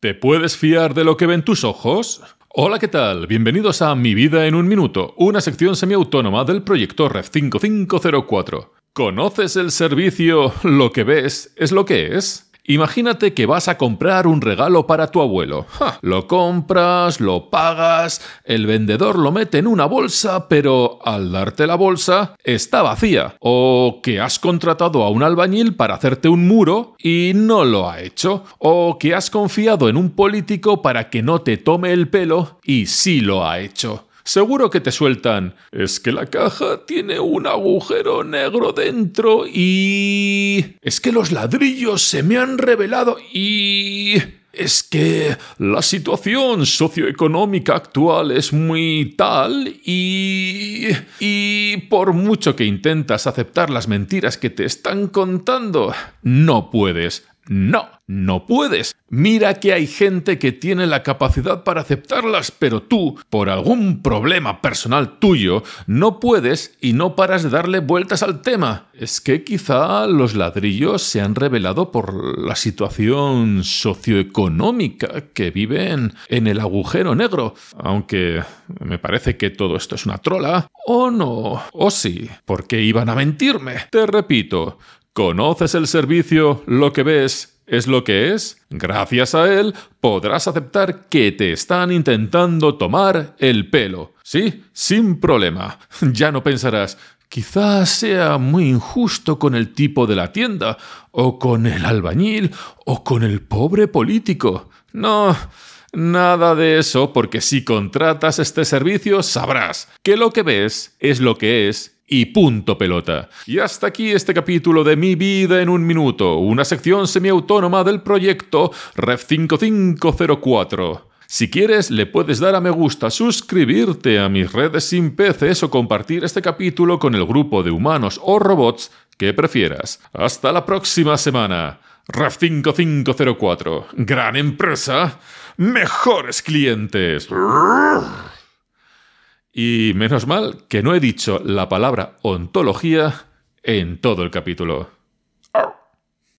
¿Te puedes fiar de lo que ven tus ojos? Hola, ¿qué tal? Bienvenidos a Mi Vida en un Minuto, una sección semiautónoma del proyecto REF 5504. ¿Conoces el servicio Lo que ves es lo que es? Imagínate que vas a comprar un regalo para tu abuelo. Lo compras, lo pagas, el vendedor lo mete en una bolsa, pero al darte la bolsa está vacía. O que has contratado a un albañil para hacerte un muro y no lo ha hecho. O que has confiado en un político para que no te tome el pelo y sí lo ha hecho seguro que te sueltan. Es que la caja tiene un agujero negro dentro y... Es que los ladrillos se me han revelado y... Es que la situación socioeconómica actual es muy tal y... Y por mucho que intentas aceptar las mentiras que te están contando, no puedes. No, no puedes. Mira que hay gente que tiene la capacidad para aceptarlas, pero tú, por algún problema personal tuyo, no puedes y no paras de darle vueltas al tema. Es que quizá los ladrillos se han revelado por la situación socioeconómica que viven en el agujero negro, aunque me parece que todo esto es una trola. O no, o sí? sí, porque iban a mentirme. Te repito, ¿Conoces el servicio? ¿Lo que ves es lo que es? Gracias a él podrás aceptar que te están intentando tomar el pelo. Sí, sin problema. Ya no pensarás, Quizás sea muy injusto con el tipo de la tienda, o con el albañil, o con el pobre político. No, Nada de eso, porque si contratas este servicio sabrás que lo que ves es lo que es y punto pelota. Y hasta aquí este capítulo de Mi Vida en un Minuto, una sección semiautónoma del proyecto Ref 5504. Si quieres, le puedes dar a me gusta, suscribirte a mis redes sin peces o compartir este capítulo con el grupo de humanos o robots que prefieras. Hasta la próxima semana. RAF5504. Gran empresa, mejores clientes. Y menos mal que no he dicho la palabra ontología en todo el capítulo.